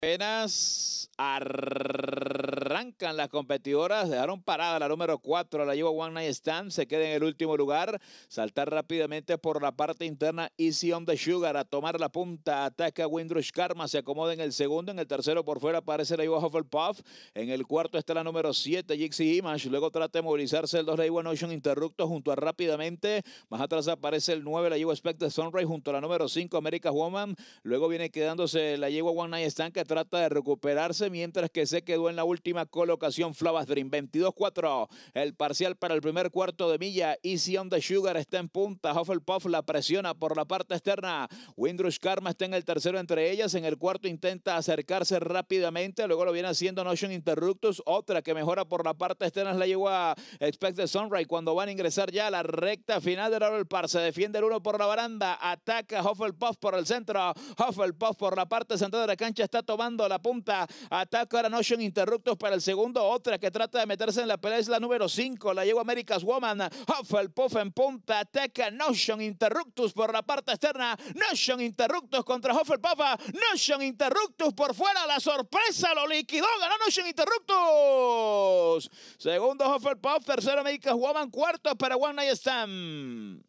Apenas. Ar arrancan las competidoras, dejaron parada la número 4, la lleva One Night Stand, se queda en el último lugar, saltar rápidamente por la parte interna Easy on the Sugar a tomar la punta, ataca Windrush Karma, se acomoda en el segundo, en el tercero por fuera aparece la lleva Hufflepuff, en el cuarto está la número 7, Jixi Image, luego trata de movilizarse el 2, la One Notion Interrupto junto a rápidamente, más atrás aparece el 9, la lleva Spectre Sunrise junto a la número 5, America Woman, luego viene quedándose la yegua One Night Stand que trata de recuperarse mientras que se quedó en la última colocación colocación Dream, 22-4 el parcial para el primer cuarto de milla. Easy on the Sugar está en punta. Hufflepuff la presiona por la parte externa. Windrush Karma está en el tercero entre ellas. En el cuarto intenta acercarse rápidamente. Luego lo viene haciendo Notion Interruptus. Otra que mejora por la parte externa la llegó Expect the Sunrise cuando van a ingresar ya a la recta final del Par. Se defiende el uno por la baranda. Ataca Hufflepuff por el centro. Hufflepuff por la parte central de la cancha está tomando la punta. Ataca ahora Notion Interruptus para el segundo, otra que trata de meterse en la pelea es la número 5, la llegó America's Woman, Hufflepuff en punta, ataca Notion Interruptus por la parte externa, Notion Interruptus contra Hufflepuff, Notion Interruptus por fuera, la sorpresa lo liquidó, ganó Notion Interruptus. Segundo Hufflepuff, tercero America's Woman, cuarto para One Night